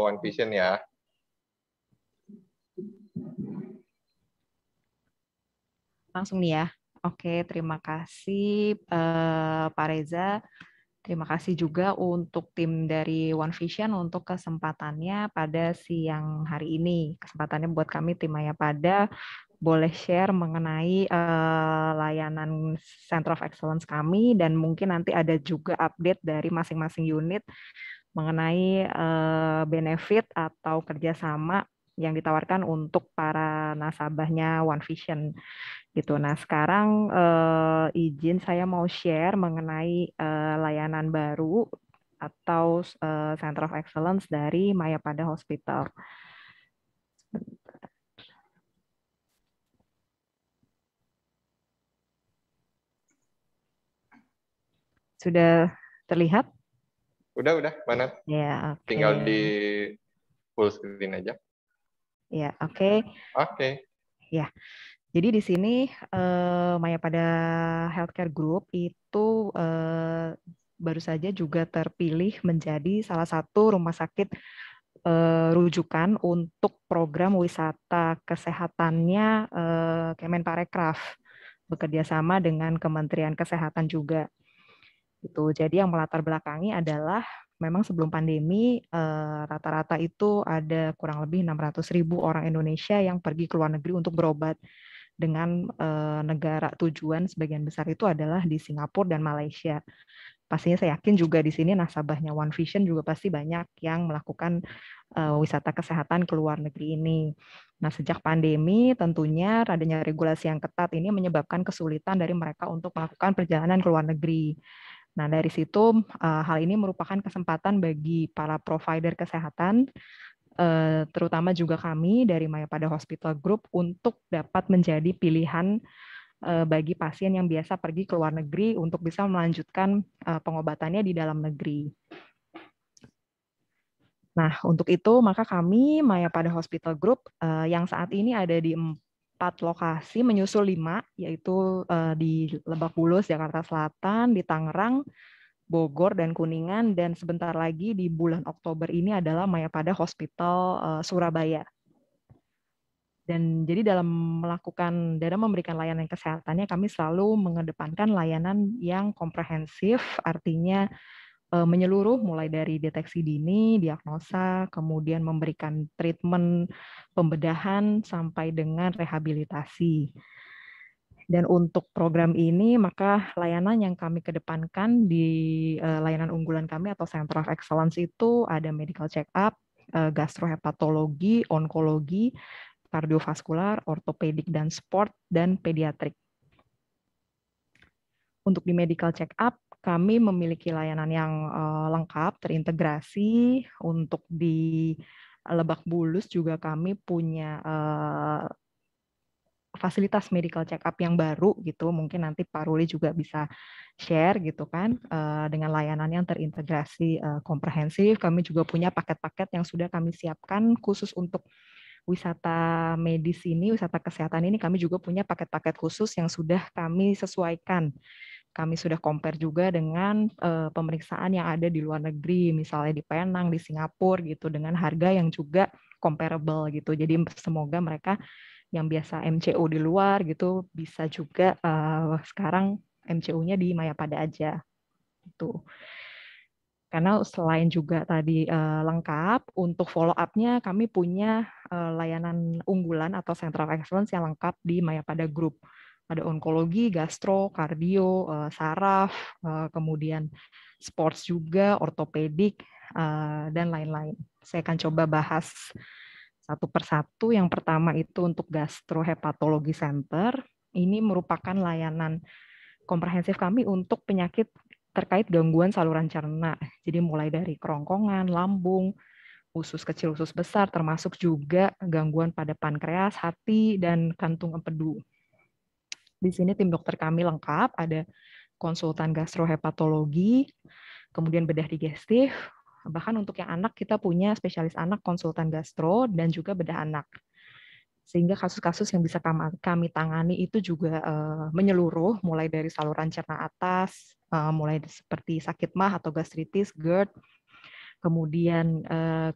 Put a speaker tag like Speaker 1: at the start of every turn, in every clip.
Speaker 1: One Vision ya.
Speaker 2: Langsung nih ya. Oke, terima kasih uh, Pak Reza. Terima kasih juga untuk tim dari One Vision untuk kesempatannya pada siang hari ini. Kesempatannya buat kami tim Maya pada boleh share mengenai uh, layanan Center of Excellence kami dan mungkin nanti ada juga update dari masing-masing unit mengenai uh, benefit atau kerjasama yang ditawarkan untuk para nasabahnya One Vision gitu. Nah sekarang uh, izin saya mau share mengenai uh, layanan baru atau uh, Center of Excellence dari Maya Pada Hospital. Sudah terlihat?
Speaker 1: Udah, udah, mana Ya, okay. Tinggal di full screen aja.
Speaker 2: Ya, oke. Okay. Oke. Okay. Ya. Jadi di sini uh, Maya pada Healthcare Group itu uh, baru saja juga terpilih menjadi salah satu rumah sakit uh, rujukan untuk program wisata kesehatannya uh, Kemenparekraf bekerja sama dengan Kementerian Kesehatan juga itu Jadi yang melatar belakangi adalah memang sebelum pandemi eh, rata-rata itu ada kurang lebih 600 ribu orang Indonesia yang pergi ke luar negeri untuk berobat dengan eh, negara tujuan sebagian besar itu adalah di Singapura dan Malaysia. Pastinya saya yakin juga di sini nasabahnya One Vision juga pasti banyak yang melakukan eh, wisata kesehatan ke luar negeri ini. Nah, sejak pandemi tentunya adanya regulasi yang ketat ini menyebabkan kesulitan dari mereka untuk melakukan perjalanan ke luar negeri. Nah, dari situ eh, hal ini merupakan kesempatan bagi para provider kesehatan eh, terutama juga kami dari Mayapada Hospital Group untuk dapat menjadi pilihan eh, bagi pasien yang biasa pergi ke luar negeri untuk bisa melanjutkan pengobatannya di dalam negeri. Nah, untuk itu maka kami Mayapada Hospital Group yang saat ini ada di empat lokasi menyusul lima, yaitu uh, di Lebak Bulus, Jakarta Selatan, di Tangerang, Bogor dan Kuningan, dan sebentar lagi di bulan Oktober ini adalah Mayapada Hospital uh, Surabaya. Dan jadi dalam melakukan dalam memberikan layanan kesehatannya, kami selalu mengedepankan layanan yang komprehensif, artinya Eh, menyeluruh mulai dari deteksi dini, diagnosa, kemudian memberikan treatment pembedahan sampai dengan rehabilitasi. Dan untuk program ini, maka layanan yang kami kedepankan di eh, layanan unggulan kami atau Center of Excellence itu ada medical check-up, eh, gastrohepatologi, onkologi, kardiovaskular, ortopedik dan sport, dan pediatrik. Untuk di medical check-up, kami memiliki layanan yang uh, lengkap, terintegrasi untuk di eh, Lebak Bulus juga kami punya uh, fasilitas medical check up yang baru gitu. Mungkin nanti Pak Ruli juga bisa share gitu kan uh, dengan layanan yang terintegrasi uh, komprehensif. Kami juga punya paket-paket yang sudah kami siapkan khusus untuk wisata medis ini, wisata kesehatan ini kami juga punya paket-paket khusus yang sudah kami sesuaikan kami sudah compare juga dengan uh, pemeriksaan yang ada di luar negeri, misalnya di Penang, di Singapura gitu, dengan harga yang juga comparable gitu. Jadi semoga mereka yang biasa MCU di luar gitu bisa juga uh, sekarang mcu nya di Mayapada aja. gitu. Karena selain juga tadi uh, lengkap, untuk follow up-nya kami punya uh, layanan unggulan atau central Excellence yang lengkap di Mayapada Group ada onkologi, gastro, kardio, eh, saraf, eh, kemudian sports juga, ortopedik, eh, dan lain-lain. Saya akan coba bahas satu persatu. Yang pertama itu untuk gastrohepatologi center. Ini merupakan layanan komprehensif kami untuk penyakit terkait gangguan saluran cerna. Jadi mulai dari kerongkongan, lambung, usus kecil, usus besar, termasuk juga gangguan pada pankreas, hati, dan kantung empedu. Di sini tim dokter kami lengkap, ada konsultan gastrohepatologi, kemudian bedah digestif, bahkan untuk yang anak kita punya spesialis anak, konsultan gastro, dan juga bedah anak. Sehingga kasus-kasus yang bisa kami tangani itu juga uh, menyeluruh, mulai dari saluran cerna atas, uh, mulai seperti sakit mah atau gastritis, GERD, kemudian uh,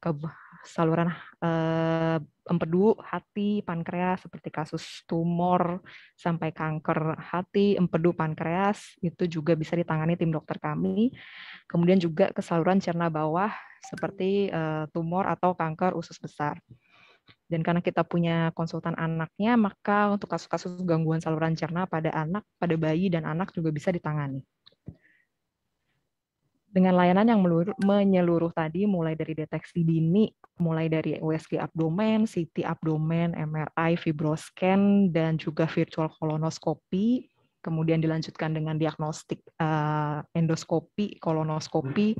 Speaker 2: saluran eh, empedu, hati, pankreas seperti kasus tumor sampai kanker hati, empedu, pankreas itu juga bisa ditangani tim dokter kami. Kemudian juga ke saluran cerna bawah seperti eh, tumor atau kanker usus besar. Dan karena kita punya konsultan anaknya, maka untuk kasus-kasus gangguan saluran cerna pada anak, pada bayi dan anak juga bisa ditangani dengan layanan yang menyeluruh tadi, mulai dari deteksi dini, mulai dari USG abdomen, CT abdomen, MRI, fibroscan, dan juga virtual kolonoskopi, kemudian dilanjutkan dengan diagnostik uh, endoskopi, kolonoskopi,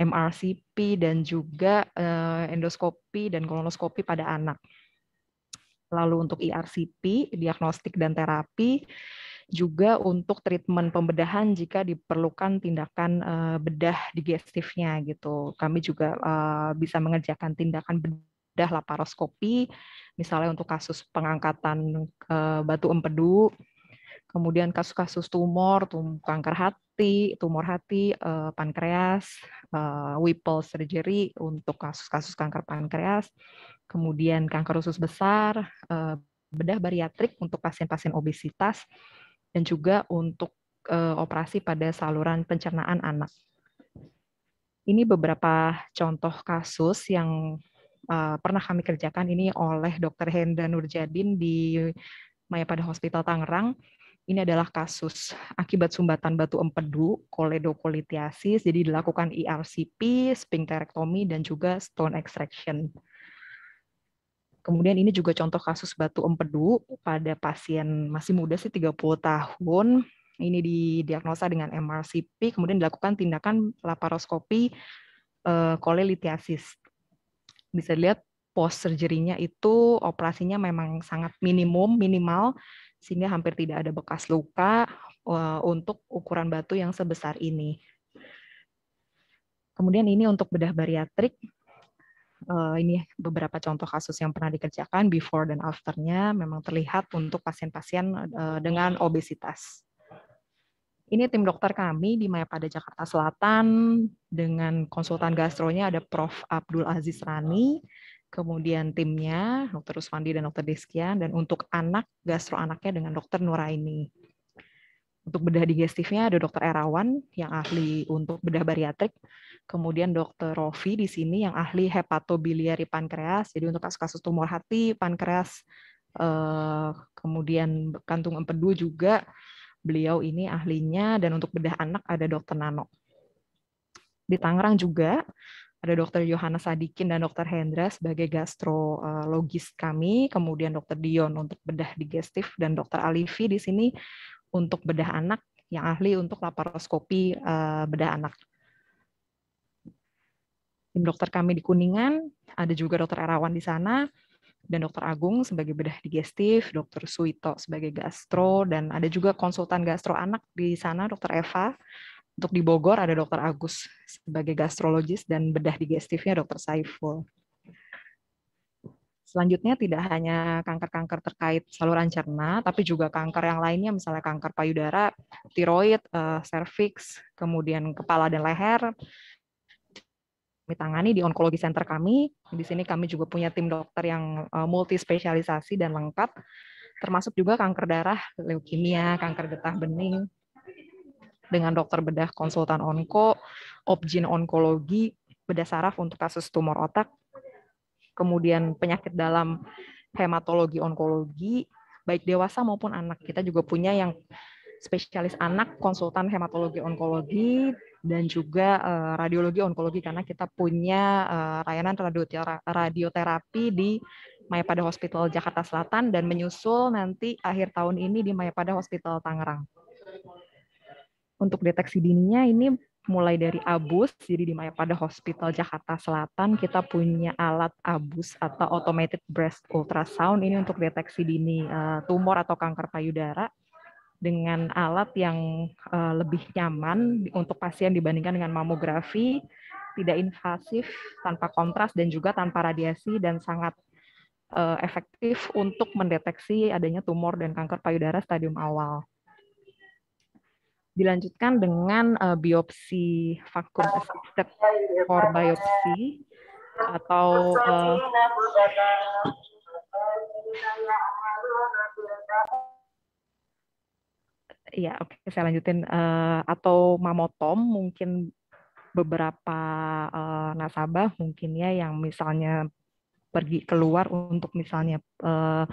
Speaker 2: MRCP, dan juga uh, endoskopi dan kolonoskopi pada anak. Lalu untuk IRCP, e diagnostik dan terapi, juga untuk treatment pembedahan jika diperlukan tindakan eh, bedah digestifnya gitu. Kami juga eh, bisa mengerjakan tindakan bedah laparoskopi, misalnya untuk kasus pengangkatan eh, batu empedu, kemudian kasus-kasus tumor, tumor kanker hati, tumor hati, uh, pankreas, uh, Whipple surgery untuk kasus-kasus kanker pankreas, kemudian kanker usus besar, uh, bedah bariatrik untuk pasien-pasien obesitas, dan juga untuk eh, operasi pada saluran pencernaan anak. Ini beberapa contoh kasus yang eh, pernah kami kerjakan ini oleh Dr. Hendra Nurjadin di Maya pada Hospital Tangerang. Ini adalah kasus akibat sumbatan batu empedu, koledokolitiasis, jadi dilakukan ERCP, sphincterectomy, dan juga stone extraction. Kemudian ini juga contoh kasus batu empedu pada pasien masih muda sih 30 tahun. Ini didiagnosa dengan MRCP, kemudian dilakukan tindakan laparoskopi eh, kolelitiasis. Bisa dilihat post surgery-nya itu operasinya memang sangat minimum, minimal, sehingga hampir tidak ada bekas luka eh, untuk ukuran batu yang sebesar ini. Kemudian ini untuk bedah bariatrik, uh, ini beberapa contoh kasus yang pernah dikerjakan before dan afternya memang terlihat untuk pasien-pasien uh, dengan obesitas. Ini tim dokter kami di Mayapada Jakarta Selatan dengan konsultan gastronya ada Prof. Abdul Aziz Rani, kemudian timnya Dr. Uswandi dan Dr. Deskian, dan untuk anak gastro anaknya dengan Dr. Nuraini. Untuk bedah digestifnya ada Dokter Erawan yang ahli untuk bedah bariatrik, kemudian Dokter Rofi di sini yang ahli hepatobiliari pankreas, jadi untuk kasus-kasus tumor hati, pankreas, eh, kemudian kantung empedu juga, beliau ini ahlinya, dan untuk bedah anak ada Dokter Nano. Di Tangerang juga ada Dokter Yohanes Sadikin dan Dokter Hendra sebagai gastrologis kami, kemudian Dokter Dion untuk bedah digestif dan Dokter Alifi di sini untuk bedah anak, yang ahli untuk laparoskopi eh, bedah anak. Tim dokter kami di Kuningan, ada juga dokter Erawan di sana, dan dokter Agung sebagai bedah digestif, dokter Suito sebagai gastro, dan ada juga konsultan gastro anak di sana, dokter Eva. Untuk di Bogor ada dokter Agus sebagai gastrologis dan bedah digestifnya dokter Saiful. Selanjutnya tidak hanya kanker-kanker terkait saluran cerna, tapi juga kanker yang lainnya, misalnya kanker payudara, tiroid, uh, kemudian kepala dan leher. Kami tangani di onkologi center kami. Di sini kami juga punya tim dokter yang uh, eh, multi spesialisasi dan lengkap, termasuk juga kanker darah, leukemia, kanker getah bening, dengan dokter bedah konsultan onko, opjin onkologi, bedah saraf untuk kasus tumor otak, kemudian penyakit dalam hematologi onkologi baik dewasa maupun anak. Kita juga punya yang spesialis anak, konsultan hematologi onkologi dan juga eh, radiologi onkologi karena kita punya eh, layanan radioterapi di Mayapada Hospital Jakarta Selatan dan menyusul nanti akhir tahun ini di Mayapada Hospital Tangerang. Untuk deteksi dininya ini mulai dari abus, jadi di Mayapada Hospital Jakarta Selatan kita punya alat abus atau automated breast ultrasound ini untuk deteksi dini uh, tumor atau kanker payudara dengan alat yang uh, lebih nyaman untuk pasien dibandingkan dengan mamografi, tidak invasif, tanpa kontras dan juga tanpa radiasi dan sangat uh, efektif untuk mendeteksi adanya tumor dan kanker payudara stadium awal dilanjutkan dengan uh, biopsi vakum ah, assisted iya, iya, iya. for biopsi atau uh, Iya, oke, okay, saya lanjutin. Uh, atau mamotom mungkin beberapa uh, nasabah mungkin ya yang misalnya pergi keluar untuk misalnya uh,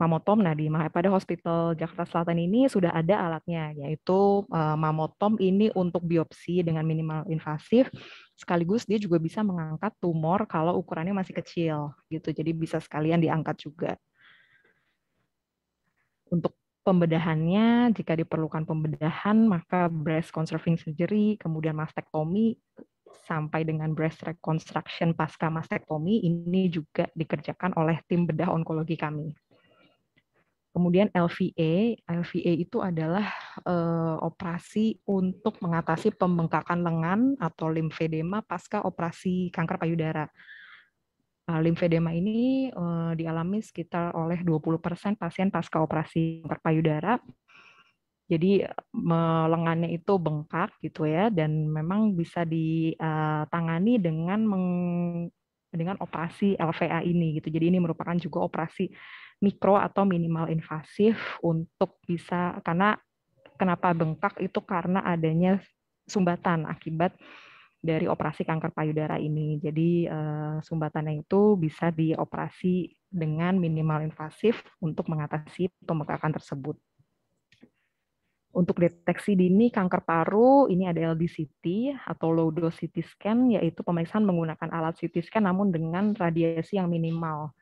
Speaker 2: mamotom. Nah, di pada Hospital Jakarta Selatan ini sudah ada alatnya, yaitu eh, mamotom ini untuk biopsi dengan minimal invasif, sekaligus dia juga bisa mengangkat tumor kalau ukurannya masih kecil, gitu. Jadi bisa sekalian diangkat juga. Untuk pembedahannya, jika diperlukan pembedahan, maka breast conserving surgery, kemudian mastektomi, sampai dengan breast reconstruction pasca mastektomi ini juga dikerjakan oleh tim bedah onkologi kami. Kemudian LVA, LVA itu adalah uh, operasi untuk mengatasi pembengkakan lengan atau limfedema pasca operasi kanker payudara. Uh, nah, limfedema ini uh, dialami sekitar oleh 20% pasien pasca operasi kanker payudara. Jadi lengannya itu bengkak gitu ya dan memang bisa ditangani eh, dengan meng, dengan operasi LVA ini gitu. Jadi ini merupakan juga operasi mikro atau minimal invasif untuk bisa karena kenapa bengkak itu karena adanya sumbatan akibat dari operasi kanker payudara ini. Jadi eh, sumbatannya itu bisa dioperasi dengan minimal invasif untuk mengatasi pembengkakan tersebut untuk deteksi dini kanker paru ini ada LDCT atau low dose CT scan yaitu pemeriksaan menggunakan alat CT scan namun dengan radiasi yang minimal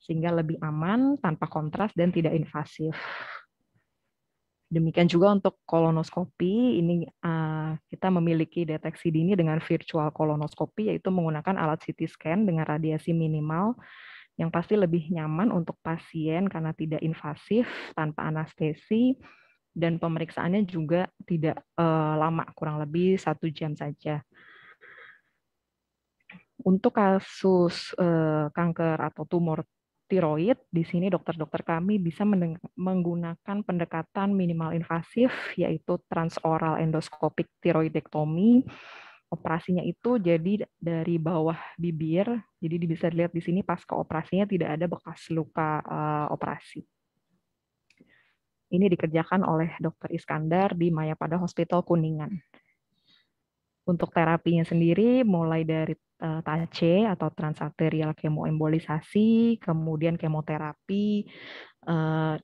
Speaker 2: sehingga lebih aman tanpa kontras dan tidak invasif. Demikian juga untuk kolonoskopi, ini eh, kita memiliki deteksi dini dengan virtual kolonoskopi, yaitu menggunakan alat CT scan dengan radiasi minimal yang pasti lebih nyaman untuk pasien karena tidak invasif, tanpa anestesi, dan pemeriksaannya juga tidak eh, lama, kurang lebih satu jam saja untuk kasus eh, kanker atau tumor tiroid, di sini dokter-dokter kami bisa menggunakan pendekatan minimal invasif, yaitu transoral endoskopik tiroidektomi. Operasinya itu jadi dari bawah bibir, jadi bisa dilihat di sini pas operasinya tidak ada bekas luka uh, operasi. Ini dikerjakan oleh Dr. Iskandar di Mayapada Hospital Kuningan. Untuk terapinya sendiri mulai dari uh, eh, TAC atau transarterial kemoembolisasi, kemudian kemoterapi, uh,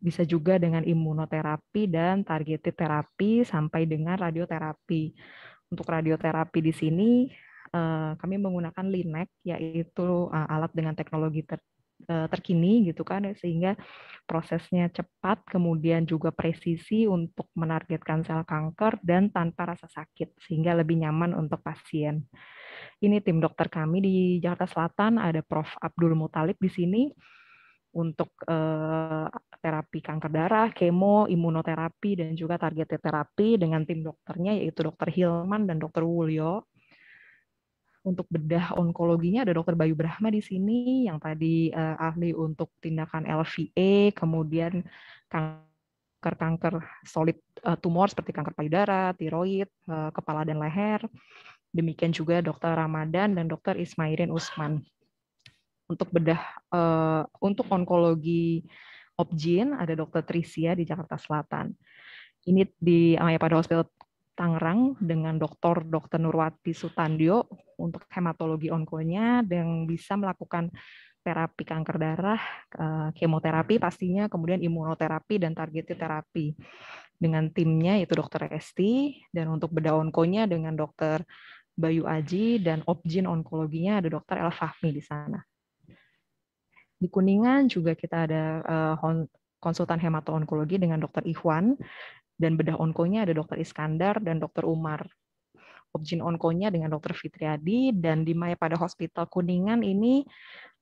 Speaker 2: bisa juga dengan imunoterapi dan targeted terapi sampai dengan radioterapi. Untuk radioterapi di sini eh, kami menggunakan LINAC yaitu alat dengan teknologi ter Eh, terkini gitu kan sehingga prosesnya cepat kemudian juga presisi untuk menargetkan sel kanker dan tanpa rasa sakit sehingga lebih nyaman untuk pasien. Ini tim dokter kami di Jakarta Selatan ada Prof Abdul Mutalib di sini untuk eh, terapi kanker darah, kemo, imunoterapi dan juga target terapi dengan tim dokternya yaitu dokter Hilman dan dokter Wulyo untuk bedah onkologinya ada dokter Bayu Brahma di sini yang tadi uh, ahli untuk tindakan LVA, kemudian kanker-kanker solid uh, tumor seperti kanker payudara, tiroid, uh, kepala dan leher. Demikian juga dokter Ramadan dan dokter Ismairin Usman. Untuk bedah uh, untuk onkologi Opjin ada dokter Trisia di Jakarta Selatan. Ini di Amaya pada Hospital Tangerang dengan Dr. Dr. Nurwati Sutandio untuk hematologi onkonya yang bisa melakukan terapi kanker darah, eh, kemoterapi pastinya, kemudian imunoterapi dan targeted terapi dengan timnya yaitu Dr. Esti dan untuk beda onkonya dengan Dr. Bayu Aji dan Opjin onkologinya ada Dr. El Fahmi di sana. Di Kuningan juga kita ada eh, konsultan hemato-onkologi dengan Dr. Ikhwan dan bedah onkonya ada Dr. Iskandar dan Dr. Umar. Objin onkonya dengan Dr. Fitriadi dan di Maya pada Hospital Kuningan ini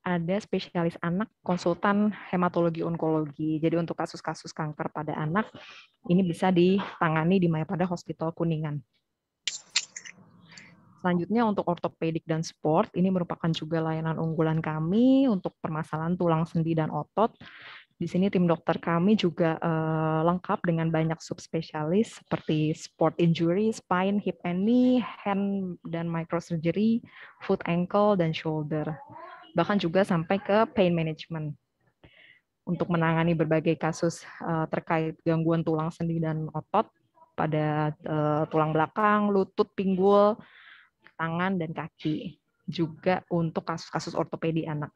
Speaker 2: ada spesialis anak konsultan hematologi onkologi. Jadi untuk kasus-kasus kanker pada anak ini bisa ditangani di Maya pada Hospital Kuningan. Selanjutnya untuk ortopedik dan sport, ini merupakan juga layanan unggulan kami untuk permasalahan tulang sendi dan otot. Di sini tim dokter kami juga uh, lengkap dengan banyak subspesialis seperti sport injury, spine, hip and knee, hand dan microsurgery, foot ankle dan shoulder. Bahkan juga sampai ke pain management. Untuk menangani berbagai kasus uh, terkait gangguan tulang sendi dan otot pada uh, tulang belakang, lutut, pinggul, tangan dan kaki. Juga untuk kasus-kasus ortopedi anak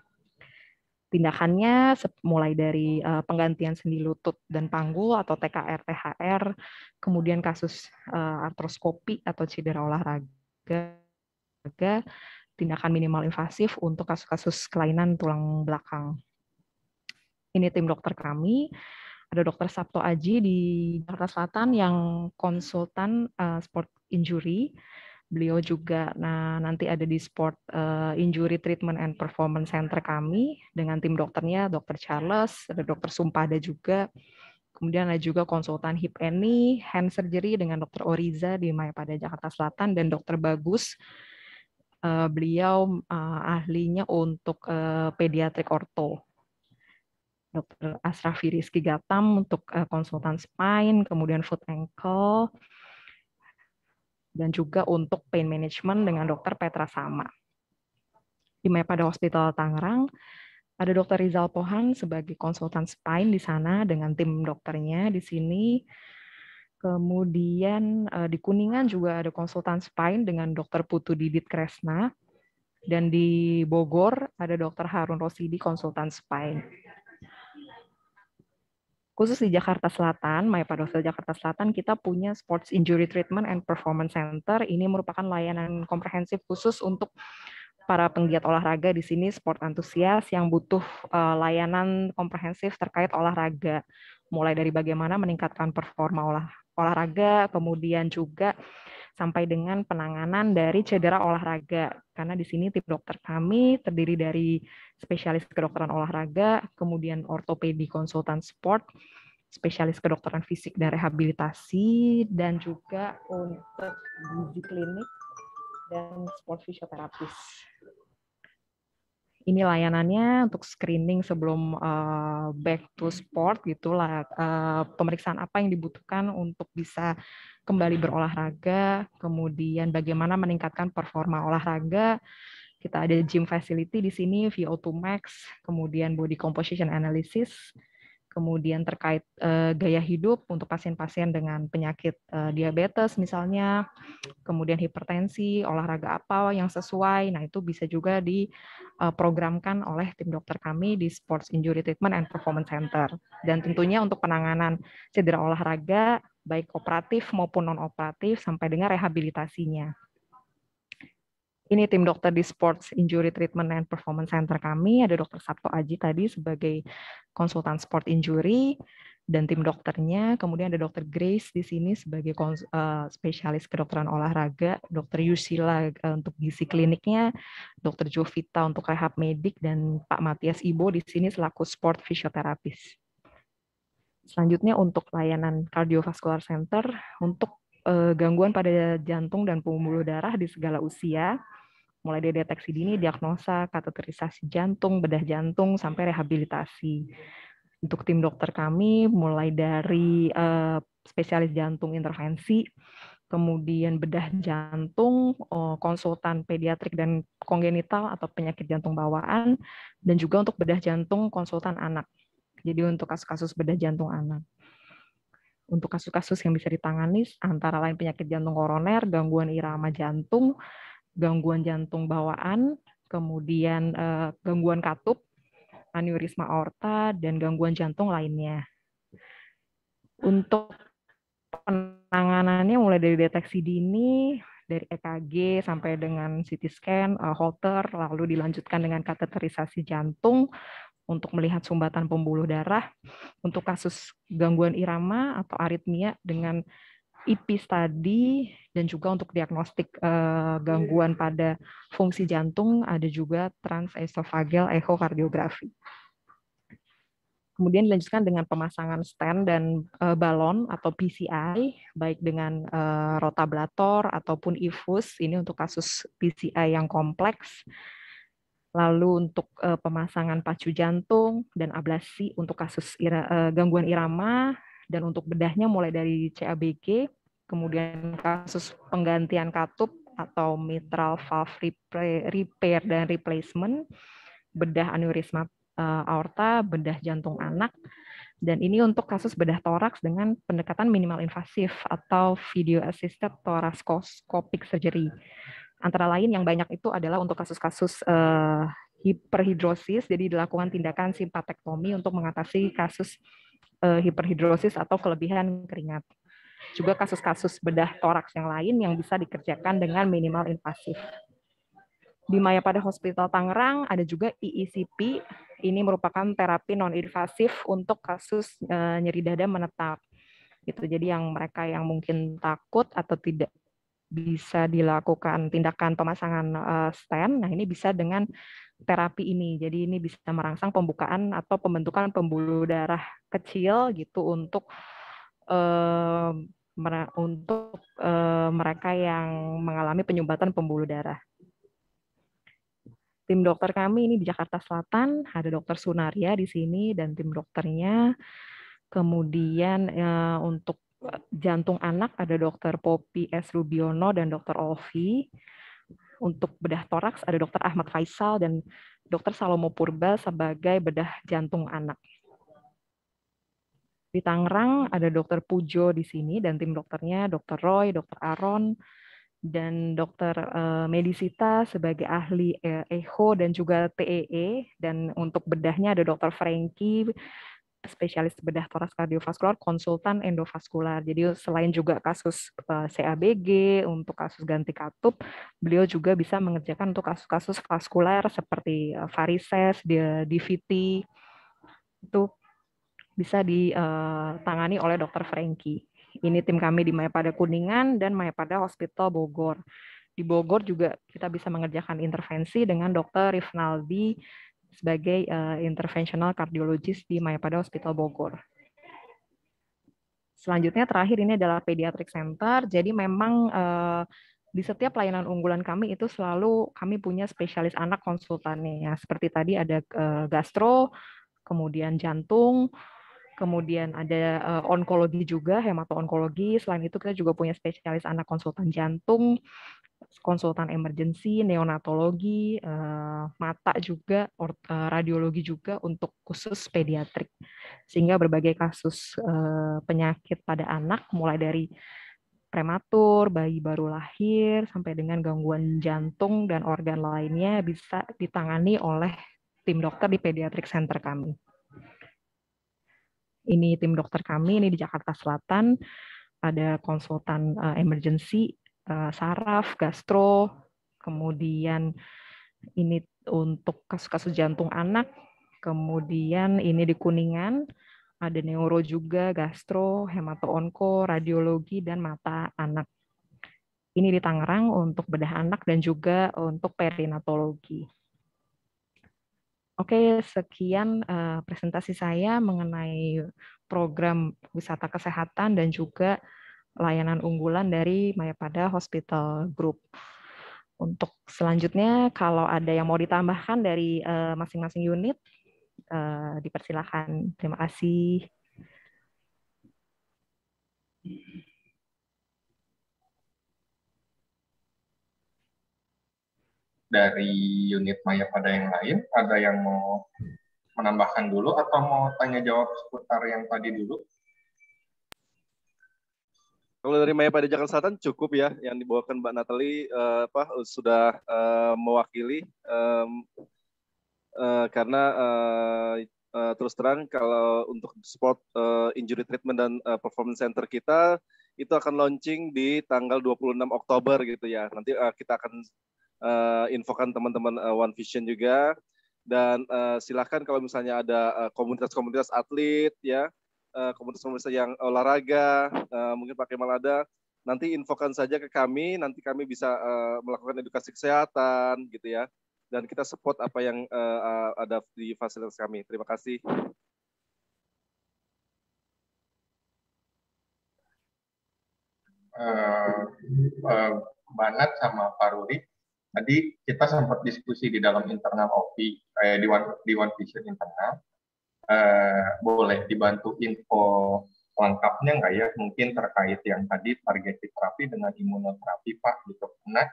Speaker 2: Tindakannya mulai dari uh, penggantian sendi lutut dan panggul atau TKR THR, kemudian kasus uh, artroskopi atau cedera olahraga, tindakan minimal invasif untuk kasus-kasus kelainan tulang belakang. Ini tim dokter kami ada Dokter Sabto Aji di Jakarta Selatan yang konsultan uh, sport injury beliau juga nah nanti ada di sport uh, injury treatment and performance center kami dengan tim dokternya dokter Charles ada dokter Sumpada juga kemudian ada juga konsultan hip and hand surgery dengan dokter Oriza di Mayapada Jakarta Selatan dan dokter Bagus uh, beliau uh, ahlinya untuk uh, pediatric ortho dokter Asrafi Rizki Gatam untuk uh, konsultan spine kemudian foot ankle dan juga untuk pain management dengan dokter Petra Sama. Di Mepada Hospital Tangerang, ada dokter Rizal Pohan sebagai konsultan spine di sana dengan tim dokternya di sini. Kemudian eh, di Kuningan juga ada konsultan spine dengan dokter Putu Didit Kresna. Dan di Bogor ada dokter Harun Rosidi konsultan spine khusus di Jakarta Selatan, Maya Jakarta Selatan, kita punya Sports Injury Treatment and Performance Center. Ini merupakan layanan komprehensif khusus untuk para penggiat olahraga di sini, sport antusias yang butuh eh, layanan komprehensif terkait olahraga, mulai dari bagaimana meningkatkan performa olah olahraga, kemudian juga sampai dengan penanganan dari cedera olahraga. Karena di sini tim dokter kami terdiri dari spesialis kedokteran olahraga, kemudian ortopedi konsultan sport, spesialis kedokteran fisik dan rehabilitasi, dan juga untuk gizi klinik dan sport fisioterapis ini layanannya untuk screening sebelum uh, back to sport gitulah uh, eh, pemeriksaan apa yang dibutuhkan untuk bisa kembali berolahraga, kemudian bagaimana meningkatkan performa olahraga. Kita ada gym facility di sini, VO2 max, kemudian body composition analysis, kemudian terkait uh, gaya hidup untuk pasien-pasien dengan penyakit uh, diabetes misalnya, kemudian hipertensi, olahraga apa yang sesuai. Nah, itu bisa juga diprogramkan eh, oleh tim dokter kami di Sports Injury Treatment and Performance Center. Dan tentunya untuk penanganan cedera olahraga baik operatif maupun non operatif sampai dengan rehabilitasinya ini tim dokter di Sports Injury Treatment and Performance Center kami ada Dokter Sabto Aji tadi sebagai konsultan sport injury dan tim dokternya, kemudian ada Dokter Grace di sini sebagai uh, spesialis kedokteran olahraga, Dokter Yusila uh, untuk gizi kliniknya, Dokter Jovita untuk rehab medik dan Pak Matias Ibo di sini selaku sport fisioterapis. Selanjutnya untuk layanan Cardiovascular center untuk eh, gangguan pada jantung dan pembuluh iya. darah di segala usia, mulai dari deteksi dini, iya. diagnosa, kateterisasi jantung, bedah jantung, sampai rehabilitasi. Untuk tim dokter kami, mulai dari eh, spesialis jantung intervensi, kemudian bedah jantung, eh, konsultan pediatrik dan kongenital atau penyakit jantung bawaan, dan juga untuk bedah jantung konsultan anak. Jadi untuk kasus-kasus bedah jantung anak. Untuk kasus-kasus yang bisa ditangani antara lain penyakit jantung koroner, gangguan irama jantung, gangguan jantung bawaan, kemudian eh, gangguan katup, aneurisma aorta, dan gangguan jantung lainnya. Untuk penanganannya mulai dari deteksi dini, dari EKG sampai dengan CT scan, uh, Holter, lalu dilanjutkan dengan kateterisasi jantung, untuk melihat sumbatan pembuluh darah, untuk kasus gangguan irama atau aritmia dengan IPI tadi dan juga untuk diagnostik eh, gangguan pada fungsi jantung ada juga transesophageal ekokardiografi. Kemudian dilanjutkan dengan pemasangan stand dan eh, balon atau PCI, baik dengan e, eh, rotablator ataupun IFUS, ini untuk kasus PCI yang kompleks, lalu untuk uh, pemasangan pacu jantung dan ablasi untuk kasus ira, uh, gangguan irama dan untuk bedahnya mulai dari CABG, kemudian kasus penggantian katup atau mitral valve repair dan replacement, bedah aneurisma uh, aorta, bedah jantung anak, dan ini untuk kasus bedah toraks dengan pendekatan minimal invasif atau video assisted thoracoscopic surgery. Antara lain yang banyak itu adalah untuk kasus-kasus uh, eh, hiperhidrosis, jadi dilakukan tindakan simpatektomi untuk mengatasi kasus uh, hiperhidrosis atau kelebihan keringat. Juga kasus-kasus bedah toraks yang lain yang bisa dikerjakan dengan minimal invasif. Di Maya pada Hospital Tangerang ada juga EECP, ini merupakan terapi non-invasif untuk kasus uh, nyeri dada menetap gitu. Jadi yang mereka yang mungkin takut atau tidak bisa dilakukan tindakan pemasangan eh, stand. Nah, ini bisa dengan terapi ini. Jadi ini bisa merangsang pembukaan atau pembentukan pembuluh darah kecil gitu untuk eh, untuk eh, mereka yang mengalami penyumbatan pembuluh darah. Tim dokter kami ini di Jakarta Selatan, ada dokter Sunaria di sini dan tim dokternya. Kemudian untuk jantung anak ada dokter Popi S. Rubiono dan dokter Olvi. Untuk bedah toraks ada dokter Ahmad Faisal dan dokter Salomo Purba sebagai bedah jantung anak. Di Tangerang ada dokter Pujo di sini dan tim dokternya dokter Roy, dokter Aron, dan dokter eh, Medisita sebagai ahli eh, EHO dan juga TEE e. dan untuk bedahnya ada dokter Frankie spesialis bedah toras kardiovaskular, konsultan endovaskular. Jadi selain juga kasus eh, CABG untuk kasus ganti katup, beliau juga bisa mengerjakan untuk kasus-kasus vaskular seperti eh, varises, DVT itu bisa ditangani eh, oleh dokter Frankie. Ini tim kami di Mayapada Kuningan dan Mayapada Hospital Bogor. Di Bogor juga kita bisa mengerjakan intervensi dengan dokter Rifnaldi sebagai uh, interventional cardiologist di Mayapada Hospital Bogor. Selanjutnya terakhir ini adalah pediatric center. Jadi memang uh, di setiap layanan unggulan kami itu selalu kami punya spesialis anak konsultannya. Seperti tadi ada uh, gastro, kemudian jantung, kemudian ada uh, onkologi juga, hemato-onkologi. Selain itu kita juga punya spesialis anak konsultan jantung, konsultan emergensi, neonatologi, uh, mata juga, or, uh, radiologi juga untuk khusus pediatrik. Sehingga berbagai kasus uh, penyakit pada anak mulai dari prematur, bayi baru lahir, sampai dengan gangguan jantung dan organ lainnya bisa ditangani oleh tim dokter di pediatrik Center kami. Ini tim dokter kami, ini di Jakarta Selatan, ada konsultan uh, emergency, Eh, saraf, gastro, kemudian ini untuk kasus-kasus jantung anak, kemudian ini di Kuningan, ada neuro juga, gastro, hemato-onko, radiologi, dan mata anak. Ini di Tangerang untuk bedah anak dan juga untuk perinatologi. Oke, sekian uh, presentasi saya mengenai program wisata kesehatan dan juga layanan unggulan dari Mayapada Hospital Group. Untuk selanjutnya, kalau ada yang mau ditambahkan dari eh, masing-masing uh, unit, uh, eh, dipersilakan. Terima kasih.
Speaker 1: Dari unit Maya pada yang lain, ada yang mau menambahkan dulu atau mau tanya jawab seputar yang tadi dulu? Kalau dari Maya pada Jakarta Selatan cukup ya yang dibawakan Mbak Natali uh, eh, apa sudah uh, mewakili um, uh, karena uh, uh, terus terang kalau untuk sport uh, injury treatment dan uh, performance center kita itu akan launching di tanggal 26 Oktober gitu ya. Nanti uh, kita akan uh, infokan teman-teman uh, One Vision juga dan uh, silahkan kalau misalnya ada komunitas-komunitas uh, komunitas -komunitas atlet ya komunitas eh, komunitas-komunitas yang olahraga, uh, mungkin pakai malada, nanti infokan saja ke kami, nanti kami bisa uh, melakukan edukasi kesehatan gitu ya. Dan kita support apa yang uh, ada di fasilitas kami. Terima kasih.
Speaker 3: Uh, uh,
Speaker 1: Banat sama Ruri. tadi kita sempat diskusi di dalam internal OP, eh, di One, di One Vision internal, Eh, boleh dibantu info lengkapnya nggak ya mungkin terkait yang tadi target terapi dengan imunoterapi Pak gitu karena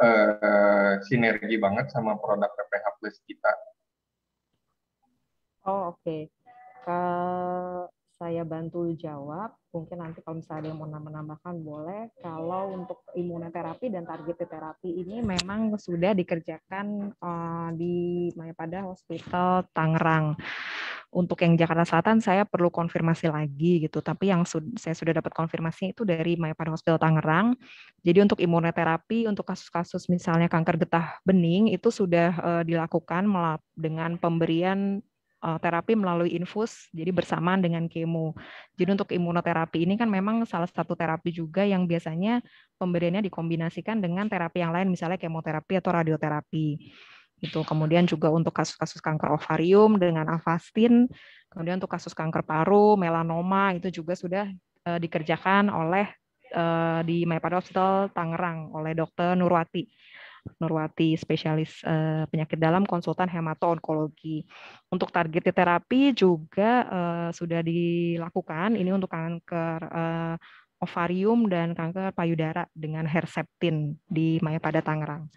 Speaker 1: eh, sinergi banget sama produk PPH Plus kita.
Speaker 2: Oh oke, okay. uh, eh, saya bantu jawab. Mungkin nanti kalau misalnya ada yang mau menambahkan boleh. Kalau untuk imunoterapi dan target terapi ini memang sudah dikerjakan uh, di pada Hospital Tangerang untuk yang Jakarta Selatan saya perlu konfirmasi lagi gitu. Tapi yang sud saya sudah dapat konfirmasi itu dari Mayapada Hospital Tangerang. Jadi untuk imunoterapi untuk kasus-kasus misalnya kanker getah bening itu sudah uh, dilakukan dengan pemberian uh, terapi melalui infus, jadi bersamaan dengan kemo. Jadi untuk imunoterapi ini kan memang salah satu terapi juga yang biasanya pemberiannya dikombinasikan dengan terapi yang lain, misalnya kemoterapi atau radioterapi. Itu kemudian juga untuk kasus-kasus kanker ovarium dengan avastin, kemudian untuk kasus kanker paru, melanoma itu juga sudah uh, dikerjakan oleh uh, di Mayapada Hospital Tangerang oleh dokter Nurwati. Nurwati spesialis uh, penyakit dalam konsultan hemato-onkologi. Untuk target terapi juga uh, sudah dilakukan ini untuk kanker uh, ovarium dan kanker payudara dengan Herceptin di Mayapada Tangerang.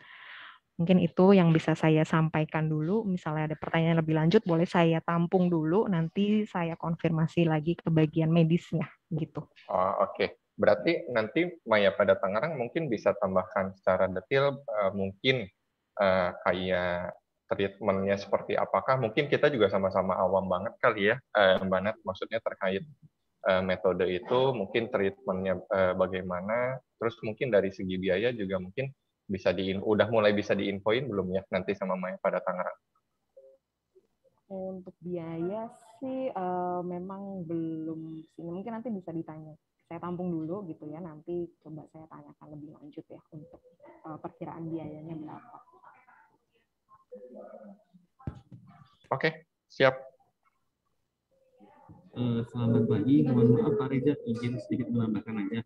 Speaker 2: Mungkin itu yang bisa saya sampaikan dulu. Misalnya ada pertanyaan lebih lanjut, boleh saya tampung dulu, nanti saya konfirmasi lagi ke bagian medisnya, gitu.
Speaker 1: Oh, Oke, okay. berarti nanti Maya pada Tangerang mungkin bisa tambahkan secara detail, uh, mungkin uh, kayak treatmentnya seperti apakah? Mungkin kita juga sama-sama awam banget kali ya, uh, eh, banget maksudnya terkait metode itu, mungkin treatmentnya bagaimana, terus mungkin dari segi biaya juga mungkin bisa di udah mulai bisa diinfoin belum ya nanti sama Maya pada Tangerang?
Speaker 2: Untuk biaya sih uh, memang belum sih, mungkin nanti bisa ditanya. Saya tampung dulu gitu ya nanti coba saya tanyakan lebih lanjut ya untuk uh, perkiraan biayanya berapa.
Speaker 1: Oke, siap.
Speaker 4: Eh, selamat pagi, mohon maaf Pak Reza izin sedikit menambahkan aja.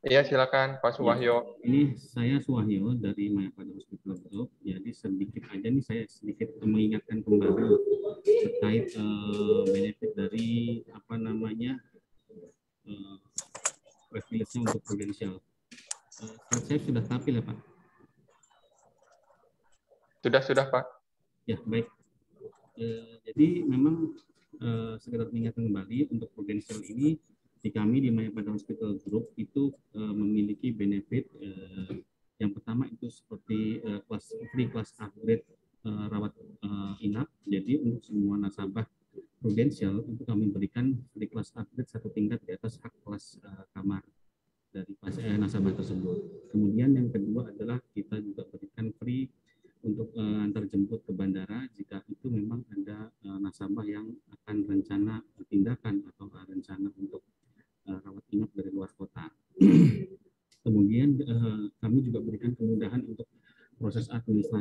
Speaker 1: Iya, silakan Pak iya, Suwahyo.
Speaker 4: Ini saya Suwahyo dari Mayapada Hospital Group. Jadi sedikit aja nih saya sedikit mengingatkan kembali terkait uh, benefit dari apa namanya uh, eh, privilege untuk potensial. Uh, eh, saya sudah tampil ya Pak? Sudah, sudah Pak. Ya, baik. Uh, jadi memang uh, sekedar mengingatkan kembali untuk potensial ini di kami di Mayapada Hospital Group itu benefit uh, yang pertama itu seperti uh, kelas free kelas upgrade uh, rawat uh, inap. Jadi untuk semua nasabah prudensial itu kami berikan free kelas upgrade satu tingkat di atas hak kelas uh, kamar dari pas, eh, nasabah tersebut.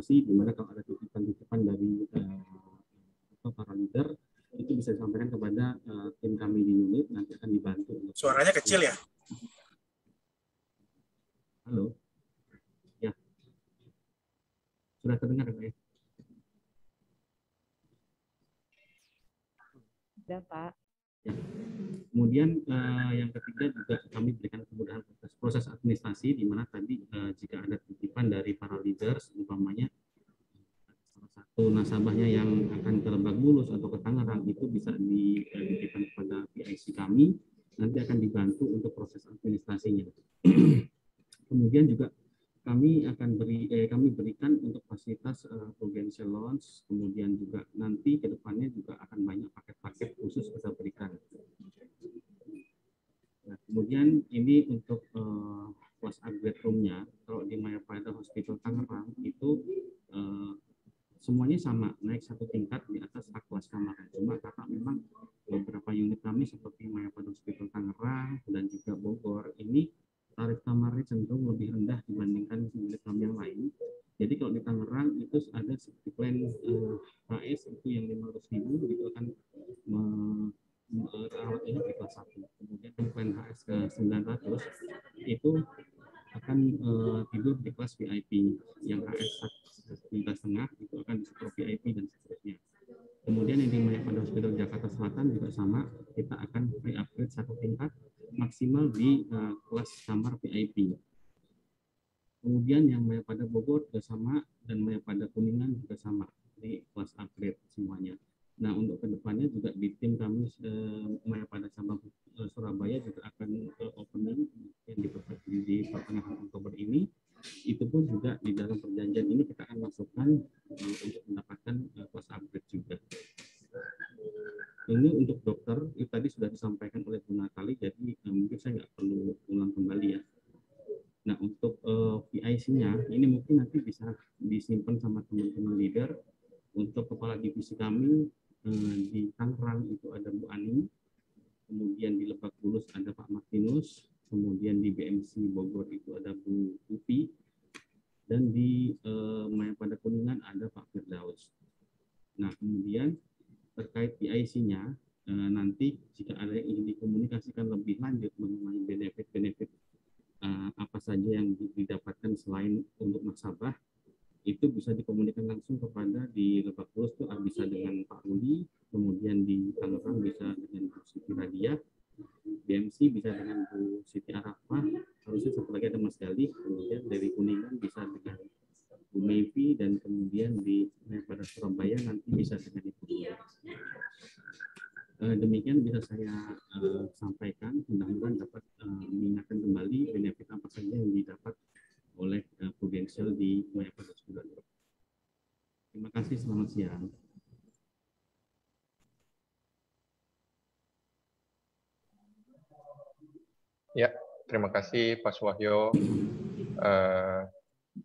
Speaker 4: komunikasi di mana kalau ada titipan-titipan dari eh, atau para leader itu bisa disampaikan kepada uh, tim kami di unit nanti akan dibantu. Suaranya kecil ya? di pertengahan Oktober ini itu pun juga di dalam perjanjian ini kita akan masukkan e, untuk mendapatkan uh, cost upgrade juga. Ini untuk dokter, itu tadi sudah disampaikan oleh Bu Natali, jadi e, mungkin saya nggak perlu ulang kembali ya. Nah, untuk uh, PIC-nya, ini mungkin nanti bisa disimpan sama teman-teman leader. Untuk kepala divisi kami uh, di Tangerang itu ada Bu Ani, kemudian di Lebak Bulus ada Pak Martinus, kemudian di BMC Bogor itu ada Bu Upi, dan di eh, Mayapada Kuningan ada Pak Firdaus. Nah, kemudian terkait PIC-nya, eh, nanti jika ada yang ingin dikomunikasikan lebih lanjut mengenai benefit-benefit eh, apa saja yang didapatkan selain untuk nasabah, itu bisa dikomunikasikan langsung kepada di Lebak Bulus itu ah, bisa dengan Pak Rudi,
Speaker 1: kasih Pak Wahyo. Uh, eh,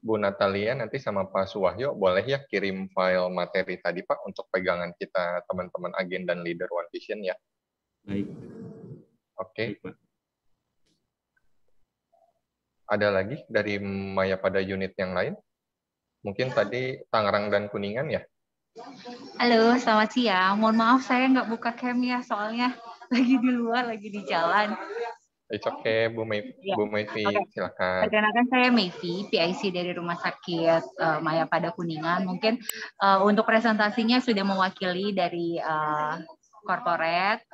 Speaker 1: Bu Natalia nanti sama Pak Suwahyo boleh ya kirim file materi tadi Pak untuk pegangan kita teman-teman agen dan leader One Vision ya. Baik. Oke. Okay. Ada lagi dari Maya pada unit yang lain? Mungkin tadi Tangerang dan Kuningan ya?
Speaker 5: Halo, selamat siang. Mohon maaf saya nggak buka cam ya soalnya lagi di luar, lagi di jalan.
Speaker 1: It's oh, okay, Bu Mevi. Iya. Bu Mevi, okay. silakan.
Speaker 5: Perkenalkan saya Mevi, PIC dari Rumah Sakit uh, Maya Pada Kuningan. Mungkin uh, untuk presentasinya sudah mewakili dari uh, eh, korporat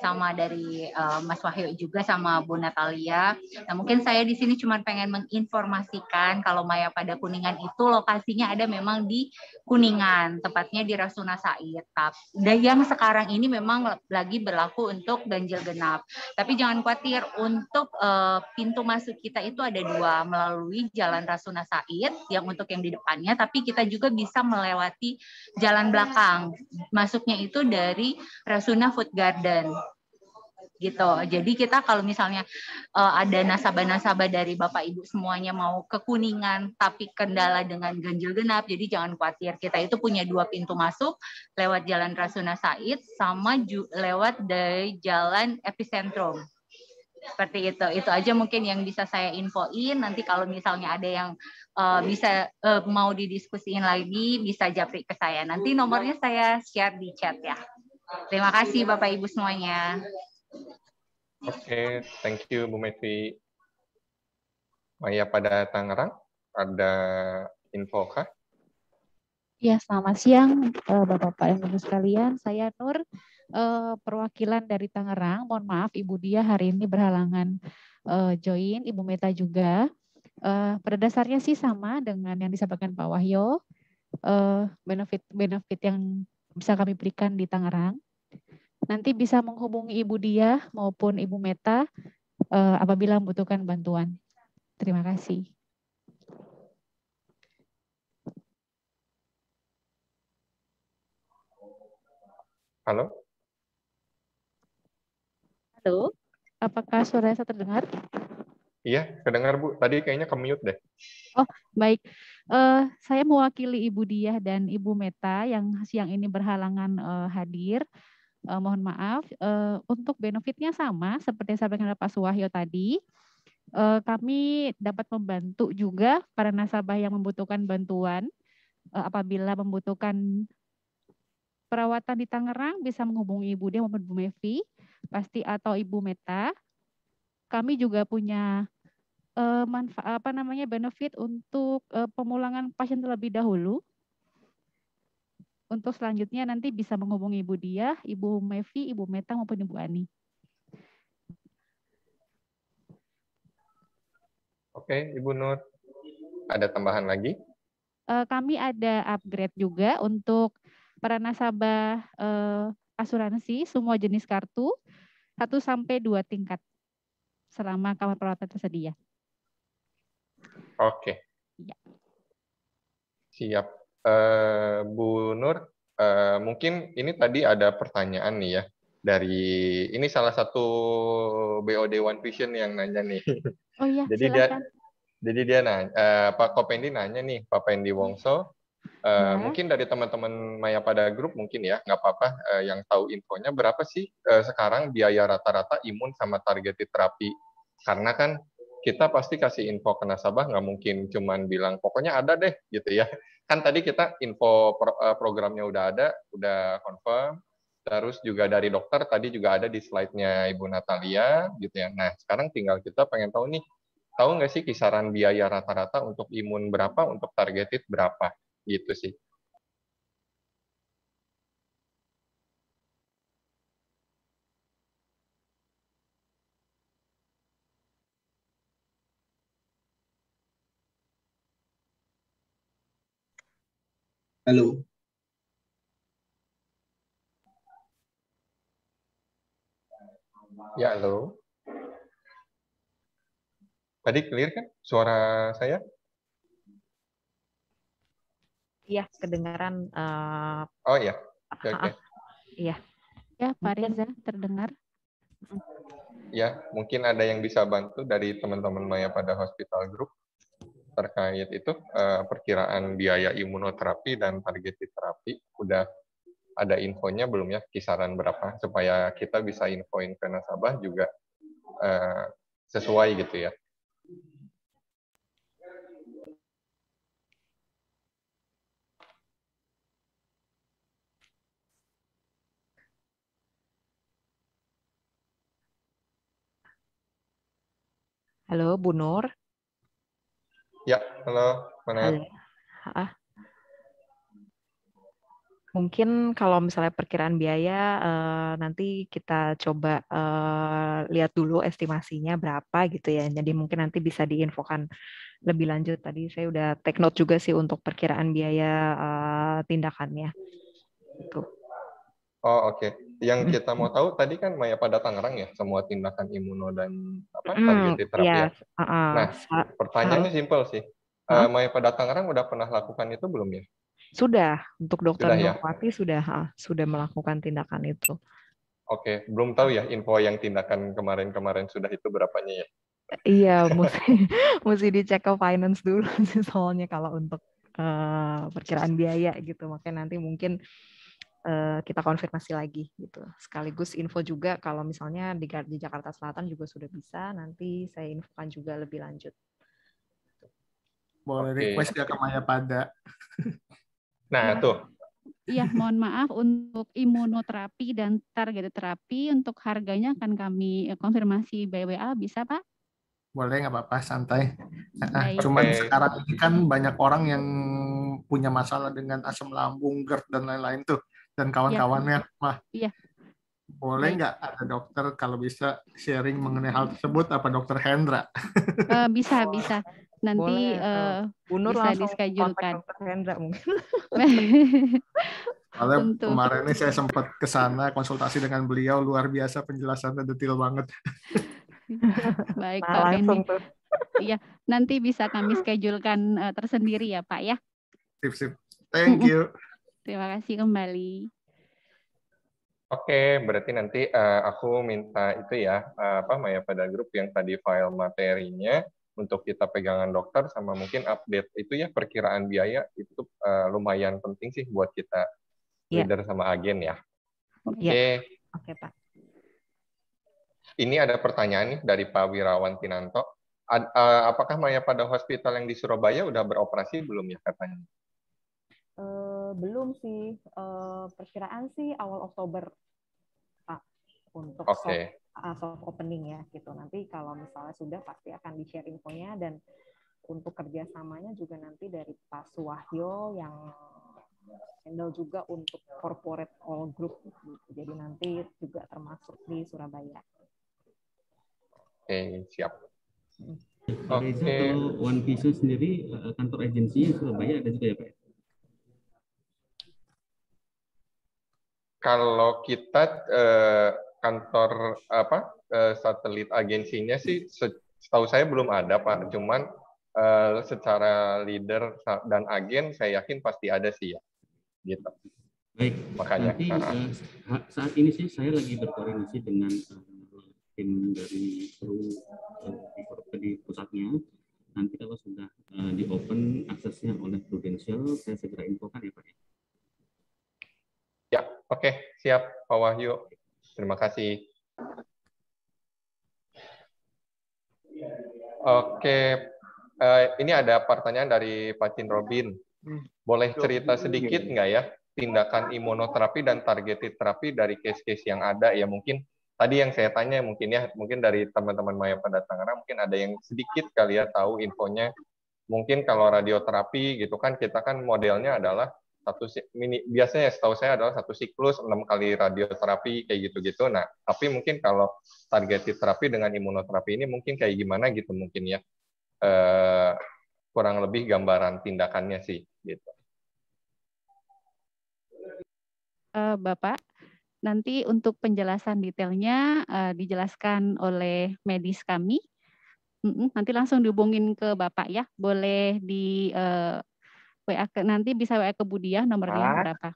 Speaker 5: sama dari uh, Mas Wahyu juga sama Bu Natalia. Nah, mungkin saya di sini cuma pengen menginformasikan kalau Maya pada Kuningan itu lokasinya ada memang di Kuningan, tepatnya di Rasuna Said. Dan yang sekarang ini memang lagi berlaku untuk ganjil genap. Tapi jangan khawatir untuk uh, pintu masuk kita itu ada dua melalui Jalan Rasuna Said yang untuk yang di depannya, tapi kita juga bisa melewati jalan belakang. Masuknya itu dari Rasuna Food Garden gitu. Jadi kita kalau misalnya uh, ada nasabah-nasabah dari Bapak Ibu semuanya mau ke Kuningan tapi kendala dengan ganjil genap, jadi jangan khawatir. Kita itu punya dua pintu masuk lewat Jalan Rasuna Said sama lewat dari Jalan Epicentrum. Seperti itu. Itu aja mungkin yang bisa saya infoin. Nanti kalau misalnya ada yang uh, bisa uh, mau didiskusiin lagi bisa japri ke saya. Nanti nomornya saya share di chat ya. Terima kasih Bapak Ibu semuanya.
Speaker 1: Oke, okay, thank you Bu Mevi. Maya pada Tangerang, ada info kah?
Speaker 6: Ya, selamat siang eh, Bapak-Bapak dan Ibu sekalian. Saya Nur, eh, perwakilan dari Tangerang. Mohon maaf Ibu Dia hari ini berhalangan eh, join, Ibu Meta juga. Pada dasarnya sih sama dengan yang disampaikan Pak Wahyo, benefit-benefit yang bisa kami berikan di Tangerang. Nanti bisa menghubungi Ibu Dia maupun Ibu Meta eh, apabila membutuhkan bantuan. Terima kasih. Halo? Halo, apakah suara saya terdengar?
Speaker 1: Iya, kedengar Bu. Tadi kayaknya ke mute deh.
Speaker 6: Oh, baik. Uh, saya mewakili Ibu Diah dan Ibu Meta yang siang ini berhalangan uh, hadir eh, mohon maaf eh, untuk benefitnya sama seperti yang sampaikan Pak Suwahyo tadi eh, kami dapat membantu juga para nasabah yang membutuhkan bantuan eh, apabila membutuhkan perawatan di Tangerang bisa menghubungi Ibu Dia maupun Bu Mevi pasti atau Ibu Meta kami juga punya eh, manfaat apa namanya benefit untuk eh, pemulangan pasien terlebih dahulu untuk selanjutnya nanti bisa menghubungi Ibu Dia, Ibu Mevi, Ibu Meta maupun Ibu Ani.
Speaker 1: Oke, Ibu Nur, ada tambahan lagi?
Speaker 6: Eh, kami ada upgrade juga untuk para nasabah eh, asuransi semua jenis kartu satu sampai dua tingkat selama kamar perawatan tersedia.
Speaker 1: Oke. Ya. Siap. Eh, Bu Nur, eh, mungkin ini tadi ada pertanyaan nih ya dari ini salah satu BOD One Vision yang nanya nih.
Speaker 4: Oh iya. jadi dia
Speaker 1: jadi dia nanya eh, Pak Kopendi nanya nih Pak Pendi Wongso. Uh, yeah. Mungkin dari teman-teman Maya pada grup mungkin ya nggak apa-apa uh, yang tahu infonya berapa sih uh, sekarang biaya rata-rata imun sama targeted terapi karena kan kita pasti kasih info ke nasabah nggak mungkin cuman bilang pokoknya ada deh gitu ya kan tadi kita info eh, programnya udah ada, udah confirm. Terus juga dari dokter tadi juga ada di slide-nya Ibu Natalia gitu ya. Nah, sekarang tinggal kita pengen tahu nih, tahu nggak sih kisaran biaya rata-rata untuk imun berapa, untuk targeted berapa gitu sih. Halo. Ya, halo. Tadi clear kan suara saya?
Speaker 2: Iya, kedengaran. Uh,
Speaker 6: oh iya. Okay, ya, okay. Iya. Ya, Pak Reza terdengar.
Speaker 1: Ya, mungkin ada yang bisa bantu dari teman-teman Maya pada Hospital Group terkait itu uh, perkiraan biaya imunoterapi dan target terapi udah ada infonya belum ya kisaran berapa supaya kita bisa infoin ke nasabah juga uh, sesuai gitu ya.
Speaker 2: Halo, Bu Nur.
Speaker 1: Ya, halo, mana?
Speaker 2: Halo. Mungkin kalau misalnya perkiraan biaya eh, nanti kita coba eh, lihat dulu estimasinya berapa gitu ya. Jadi mungkin nanti bisa diinfokan lebih lanjut. Tadi saya udah take note juga sih untuk perkiraan biaya eh, tindakannya. Itu.
Speaker 1: Oh oke. Okay yang hmm. kita mau tahu tadi kan Maya pada Tangerang ya semua tindakan imuno dan apa mm, targeted terapi. Ya? Yes.
Speaker 2: Uh, uh, nah, uh-huh. pertanyaannya uh, simpel
Speaker 1: sih. Uh, uh, Maya pada Tangerang udah pernah lakukan
Speaker 2: itu belum ya? Sudah, untuk dokter sudah, ya? sudah uh, sudah melakukan tindakan itu.
Speaker 1: Oke, okay. belum tahu ya info yang tindakan kemarin-kemarin sudah itu berapanya ya?
Speaker 2: Iya, mesti mesti dicek ke finance dulu sih soalnya kalau untuk uh, perkiraan biaya gitu. Makanya nanti mungkin Eh, kita konfirmasi lagi gitu. Sekaligus info juga kalau misalnya di, di Jakarta Selatan juga sudah bisa, nanti saya infokan juga lebih lanjut.
Speaker 7: Boleh okay. request ya ke Maya Pada.
Speaker 4: Nah,
Speaker 6: tuh. Iya, mohon maaf untuk imunoterapi dan target terapi untuk harganya akan kami konfirmasi BWA bisa, Pak?
Speaker 7: Boleh nggak apa-apa, santai.
Speaker 6: Nah, Baik. Cuman okay. sekarang
Speaker 7: ini kan banyak orang yang punya masalah dengan asam lambung, GERD dan lain-lain tuh dan kawan-kawannya. Ya. Mah, iya. boleh iya. nggak ada dokter kalau bisa sharing mengenai hal tersebut apa dokter Hendra?
Speaker 6: Uh, bisa bisa nanti boleh. Uh, eh, eh, Unur bisa diskajulkan. Dokter
Speaker 2: Hendra mungkin.
Speaker 7: Tentu. kemarin ini saya sempat ke sana konsultasi dengan beliau luar biasa penjelasannya detail banget. Baik nah, Pak
Speaker 6: Iya, nanti bisa kami schedulekan uh, tersendiri ya Pak ya. Sip sip. Thank you. Terima kasih kembali.
Speaker 1: Oke, berarti nanti uh, aku minta itu ya, uh, apa Maya pada grup yang tadi file materinya untuk kita pegangan dokter sama mungkin update itu ya perkiraan biaya itu uh, lumayan penting sih buat kita yeah. leader sama agen ya. Oke. Okay. Yeah. Oke, okay, Pak. Ini ada pertanyaan nih dari Pak Wirawan Tinanto. Ad, uh, apakah Maya pada hospital yang di Surabaya udah beroperasi belum ya katanya?
Speaker 2: Uh Eh, belum sih uh, perkiraan sih awal Oktober Pak
Speaker 6: untuk okay.
Speaker 2: soft, uh, soft opening ya gitu. Nanti kalau misalnya sudah pasti akan di share infonya dan untuk kerjasamanya juga nanti dari Pak Suwahyo yang handle juga untuk corporate all group. Gitu. Jadi nanti juga termasuk di Surabaya.
Speaker 4: Oke,
Speaker 1: okay, siap.
Speaker 4: Oke. Okay. One Piece sendiri eh, kantor agensinya Surabaya ada juga ya
Speaker 1: Pak? kalau kita eh, kantor apa eh, satelit agensinya sih setahu saya belum ada Pak, cuman eh, secara leader dan agen saya yakin pasti ada sih ya. Gitu. Baik, makanya nanti uh, saat ini sih saya lagi berkoordinasi dengan uh, tim dari Peru uh,
Speaker 4: eh, di pusatnya. Nanti kalau sudah uh, di open aksesnya oleh Prudential,
Speaker 1: saya segera infokan ya Pak ya. Ya, oke, okay, siap Pak Wahyu. Terima kasih. Oke, okay. uh, eh, ini ada pertanyaan dari Pak Cin Robin. Hmm. Boleh cerita sedikit nggak ya tindakan imunoterapi dan targeted terapi dari case-case yang ada ya mungkin tadi yang saya tanya mungkin ya mungkin dari teman-teman Maya pada Tangerang mungkin ada yang sedikit kali ya tahu infonya mungkin kalau radioterapi gitu kan kita kan modelnya adalah satu mini biasanya setahu saya adalah satu siklus enam kali radioterapi kayak gitu-gitu. Nah, tapi mungkin kalau targeted terapi dengan imunoterapi ini mungkin kayak gimana gitu mungkin ya. Eh, kurang lebih gambaran tindakannya sih gitu.
Speaker 6: Eh, Bapak, nanti untuk penjelasan detailnya uh, dijelaskan oleh medis kami. Nanti langsung dihubungin ke Bapak ya. Boleh di uh, WA ke, nanti bisa WA ke Budiah nomor ah. berapa?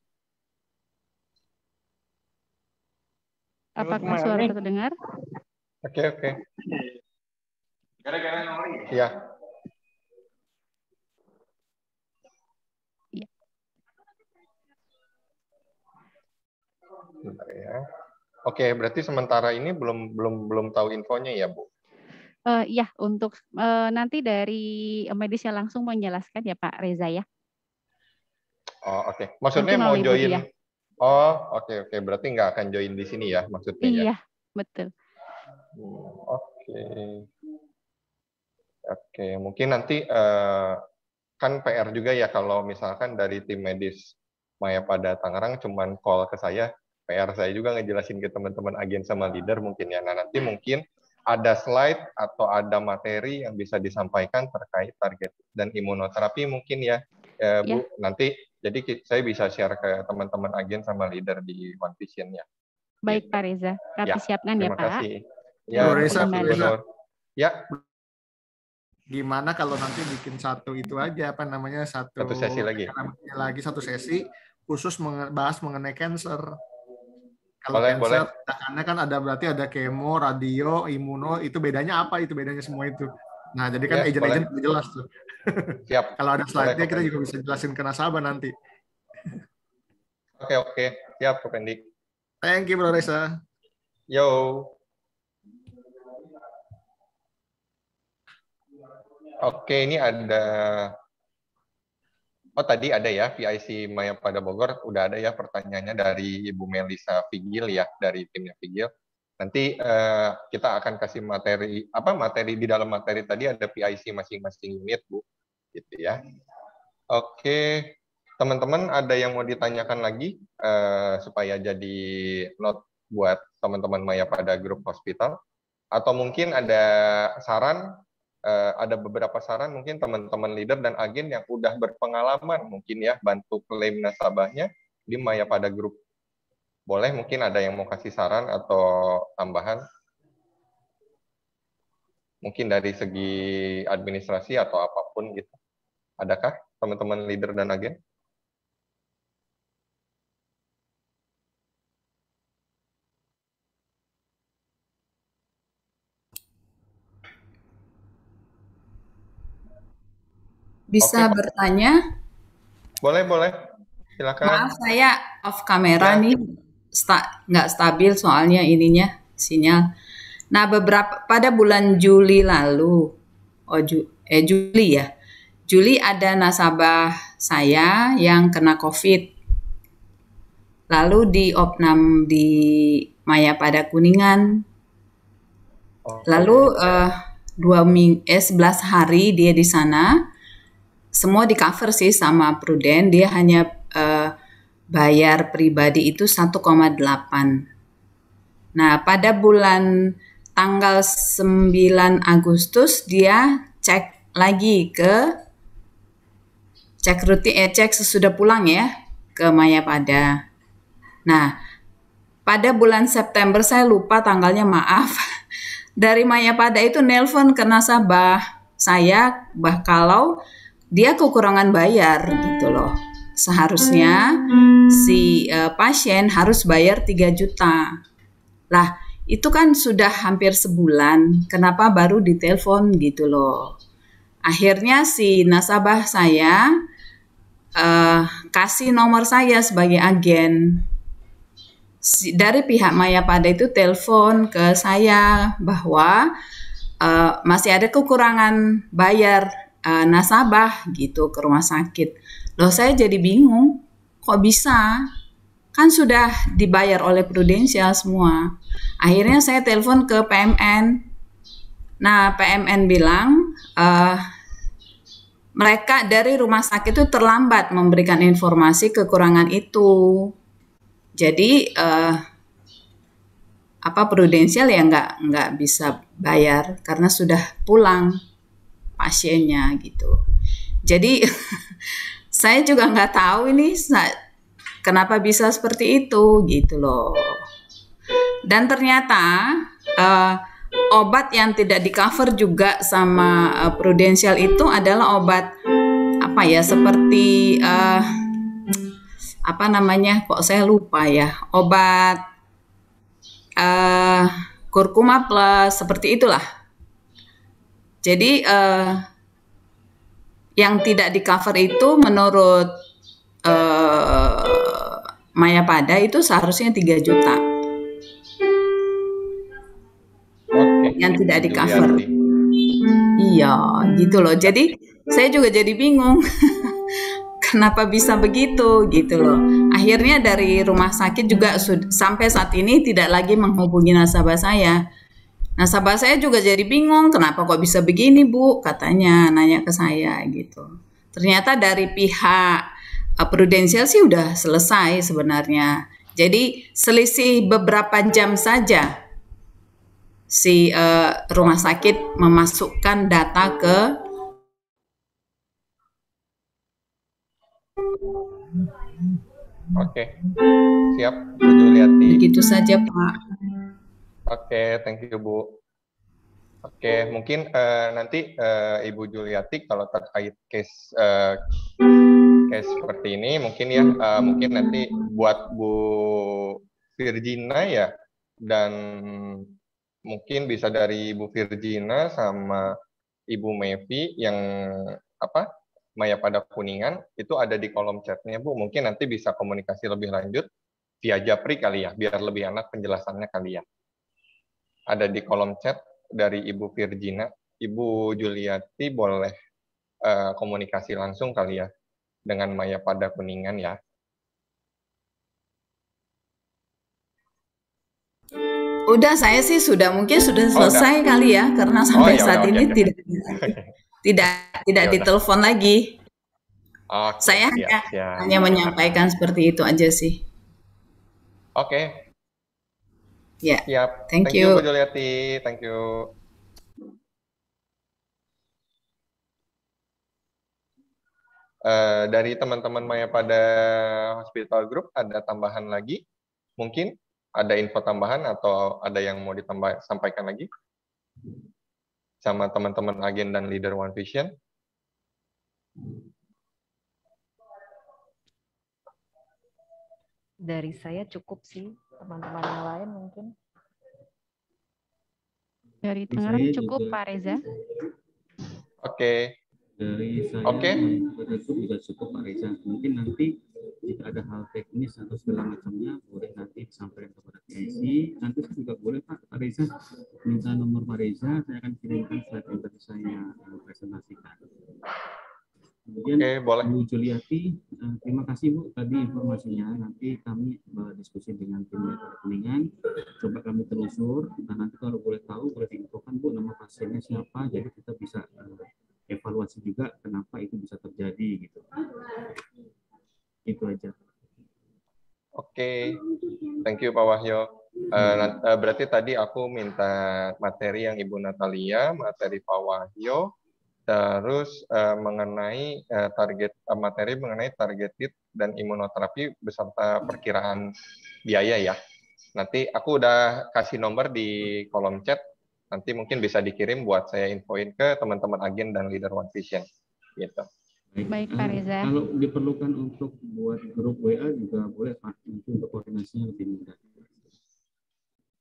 Speaker 1: Apakah suara terdengar? Oke, okay, oke. Okay.
Speaker 4: Gara-gara nomor ini. Ya. ya.
Speaker 1: Bentar ya. Oke, berarti sementara ini belum belum belum tahu infonya ya, Bu.
Speaker 6: Uh, ya, untuk uh, nanti dari medisnya langsung menjelaskan ya Pak Reza ya.
Speaker 1: Oh oke. Okay. Maksudnya mau join? Ya. Oh oke okay, oke. Okay. Berarti nggak akan join di sini ya maksudnya? Ya? Iya ya?
Speaker 6: betul. Hmm, oke.
Speaker 1: Okay. Oke, okay. mungkin nanti uh, kan PR juga ya kalau misalkan dari tim medis Maya pada Tangerang cuman call ke saya, PR saya juga ngejelasin ke teman-teman agen sama leader mungkin ya. Nah, nanti mungkin ada slide atau ada materi yang bisa disampaikan terkait target dan imunoterapi mungkin ya, eh, Bu. Ya. Nanti jadi saya bisa share ke teman-teman agen sama leader di One Vision ya.
Speaker 6: Baik Pak Reza, kami ya, siapkan ya Pak. Ya, terima kasih. Ya,
Speaker 1: Pak Reza, Ya.
Speaker 7: Gimana kalau nanti bikin satu itu aja apa namanya satu, satu sesi lagi. lagi satu sesi khusus bahas mengenai cancer. Kalau boleh, cancer, boleh. karena kan ada berarti ada kemo, radio, imuno, itu bedanya apa? Itu bedanya semua itu. Nah, jadi kan ya, agent-agent ya, jelas
Speaker 1: tuh. Siap. Kalau ada slide-nya kita
Speaker 7: juga bisa jelasin ke nasabah
Speaker 1: nanti. Oke, oke. Siap, Siap, Kopendi. Thank you, Bro Reza. Yo. Oke, ini ada Oh tadi ada ya PIC Maya pada Bogor udah ada ya pertanyaannya dari Ibu Melisa Vigil ya dari timnya Vigil. Nanti uh, kita akan kasih materi apa materi di dalam materi tadi ada PIC masing-masing unit, Bu. Gitu ya. Oke, teman-teman ada yang mau ditanyakan lagi uh, supaya jadi note buat teman-teman Maya pada grup hospital atau mungkin ada saran uh, ada beberapa saran mungkin teman-teman leader dan agen yang udah berpengalaman mungkin ya bantu klaim nasabahnya di Maya pada grup boleh mungkin ada yang mau kasih saran atau tambahan? Mungkin dari segi administrasi atau apapun gitu. Adakah teman-teman leader dan agen?
Speaker 3: bisa okay. bertanya?
Speaker 1: Boleh, boleh. Silakan. Maaf,
Speaker 3: saya off kamera ya. nih sta nggak stabil soalnya ininya sinyal. Nah, beberapa pada bulan Juli lalu, oh ju, eh Juli ya. Juli ada nasabah saya yang kena COVID. Lalu di opnam di Maya pada Kuningan. Oh, lalu uh, dua ming eh 11 hari dia di sana. Semua di cover sih sama Pruden, dia hanya bayar pribadi itu 1,8. Nah, pada bulan tanggal 9 Agustus dia cek lagi ke cek rutin eh cek sesudah pulang ya ke Maya pada. Nah, pada bulan September saya lupa tanggalnya maaf. Dari Maya pada itu nelpon ke nasabah saya bah kalau dia kekurangan bayar gitu loh seharusnya si uh, pasien harus bayar 3 juta. Lah, itu kan sudah hampir sebulan, kenapa baru ditelepon gitu loh. Akhirnya si nasabah saya uh, kasih nomor saya sebagai agen. Si, dari pihak Maya pada itu telepon ke saya bahwa uh, masih ada kekurangan bayar uh, nasabah gitu ke rumah sakit Loh saya jadi bingung, kok bisa? Kan sudah dibayar oleh prudensial semua. Akhirnya saya telepon ke PMN. Nah PMN bilang, uh, mereka dari rumah sakit itu terlambat memberikan informasi kekurangan itu. Jadi uh, apa prudensial ya nggak nggak bisa bayar karena sudah pulang pasiennya gitu. Jadi saya juga nggak tahu ini kenapa bisa seperti itu gitu loh. Dan ternyata uh, obat yang tidak di cover juga sama uh, eh, prudensial itu adalah obat apa ya seperti uh, apa namanya kok saya lupa ya obat uh, kurkuma plus seperti itulah. Jadi uh, yang tidak di cover itu menurut uh, eh, Maya Pada itu seharusnya 3 juta. Oke, yang tidak di cover. Iya, gitu loh. Jadi saya juga jadi bingung. Kenapa bisa begitu gitu loh. Akhirnya dari rumah sakit juga sampai saat ini tidak lagi menghubungi nasabah saya Nah, saya juga jadi bingung, kenapa kok bisa begini, Bu? Katanya nanya ke saya gitu. Ternyata dari pihak uh, eh, prudensial sih udah selesai sebenarnya. Jadi selisih beberapa jam saja si uh, rumah sakit memasukkan data ke Oke. Siap, lihat lihat. Begitu saja, Pak.
Speaker 1: Oke, thank you Bu. Oke, mungkin uh, nanti uh, Ibu Juliati kalau terkait case uh, case seperti ini, mungkin ya, uh, mungkin nanti buat Bu Virgina ya, dan mungkin bisa dari Ibu Virgina sama Ibu Mevi yang apa Maya pada kuningan itu ada di kolom chatnya Bu, mungkin nanti bisa komunikasi lebih lanjut via Japri kali ya, biar lebih enak penjelasannya kali ya ada di kolom chat dari Ibu Virgina. Ibu Juliati boleh uh, komunikasi langsung kali ya dengan Maya pada Kuningan ya.
Speaker 3: Udah saya sih sudah mungkin sudah oh, selesai oh, kali ya karena sampai oh, ya, saat ya, ini ya, tidak tidak tidak ya, ditelepon lagi. Okay, saya ya, hanya, ya. menyampaikan seperti itu aja sih.
Speaker 1: Oke, okay. Ya. Yep. Thank, Thank you. you Juliati. Thank you. Uh, dari teman-teman Maya pada Hospital Group ada tambahan lagi? Mungkin ada info tambahan atau ada yang mau ditambah sampaikan lagi sama teman-teman agen dan leader One Vision?
Speaker 2: Dari saya cukup sih teman-teman yang lain mungkin. Dari Tangerang cukup juga. Pak Reza.
Speaker 4: Oke. Dari saya okay. juga cukup Pak Reza. Mungkin nanti jika ada hal teknis atau segala macamnya boleh nanti disampaikan kepada KSI. Nanti saya juga boleh Pak, Pak Reza minta nomor Pak Reza, saya akan kirimkan slide yang tadi saya eh, presentasikan. Kemudian okay, boleh. Bu Juliati, eh, terima kasih Bu tadi informasinya. Nanti kami berdiskusi eh, dengan tim data rekeningan, coba kami telusur. Nah nanti kalau boleh tahu boleh diinfokan Bu nama pasiennya siapa, jadi kita bisa eh,
Speaker 1: evaluasi juga kenapa itu bisa terjadi gitu. Itu aja. Oke, okay. thank you Pak Wahyo. Uh, berarti tadi aku minta materi yang Ibu Natalia, materi Pak Wahyo, Terus uh, mengenai uh, target uh, materi mengenai targeted dan imunoterapi beserta perkiraan biaya ya. Nanti aku udah kasih nomor di kolom chat. Nanti mungkin bisa dikirim buat saya infoin ke teman-teman agen dan leader One Vision. Gitu.
Speaker 6: Baik, Baik Pak Reza. Kalau diperlukan untuk
Speaker 4: buat grup WA juga boleh Pak, mungkin untuk koordinasinya lebih mudah.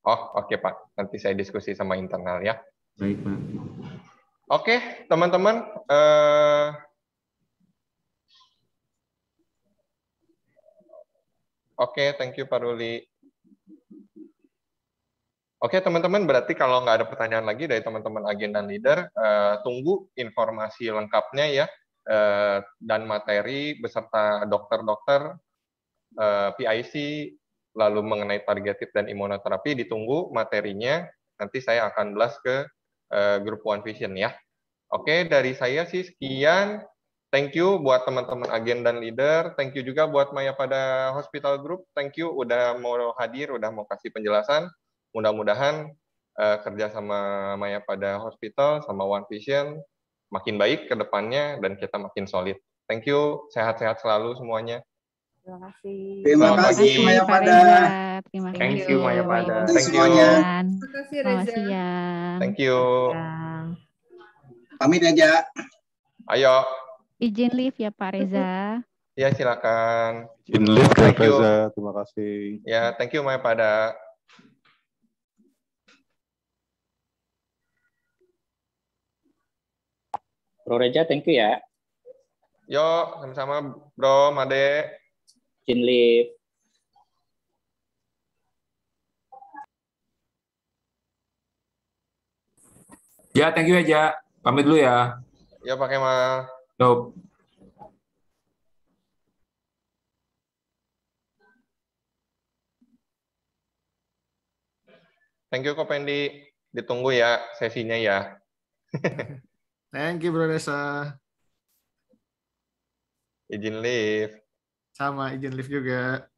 Speaker 1: Oh, oke okay, Pak. Nanti saya diskusi sama internal ya. Baik Pak. Oke, teman-teman. Uh, Oke, thank you Pak Ruli. Oke, teman-teman, berarti kalau nggak ada pertanyaan lagi dari teman-teman agen dan leader, uh, tunggu informasi lengkapnya ya, uh, dan materi beserta dokter-dokter, uh, PIC, lalu mengenai targeted dan imunoterapi, ditunggu materinya, nanti saya akan belas ke Eh, grup One Vision ya. Oke, dari saya sih sekian. Thank you buat teman-teman agen dan leader. Thank you juga buat Maya pada Hospital Group. Thank you udah mau hadir, udah mau kasih penjelasan. Mudah-mudahan uh, kerja sama Maya pada Hospital sama One Vision makin baik ke depannya dan kita makin solid. Thank you, sehat-sehat selalu semuanya.
Speaker 5: Terima kasih. Terima kasih Maya Pada. Terima kasih. Thank you Maya Pada.
Speaker 1: Thank you.
Speaker 6: Terima kasih Reza. Thank you.
Speaker 1: Pamit aja. Ayo.
Speaker 6: Izin lift ya Pak Reza.
Speaker 1: Ya silakan. Izin lift Pak ya, Reza. Terima kasih. Ya, thank you Maya Pada.
Speaker 4: Bro Reja, thank you ya.
Speaker 1: Yo, sama-sama Bro Made. Jin Lip. Ya, thank you aja. Ya, Pamit dulu ya. Ya, pakai mal. Nope. Thank you kok Pendi. Ditunggu ya sesinya ya.
Speaker 7: Thank you Bro Desa.
Speaker 1: Izin leave.
Speaker 7: Sama izin lift juga.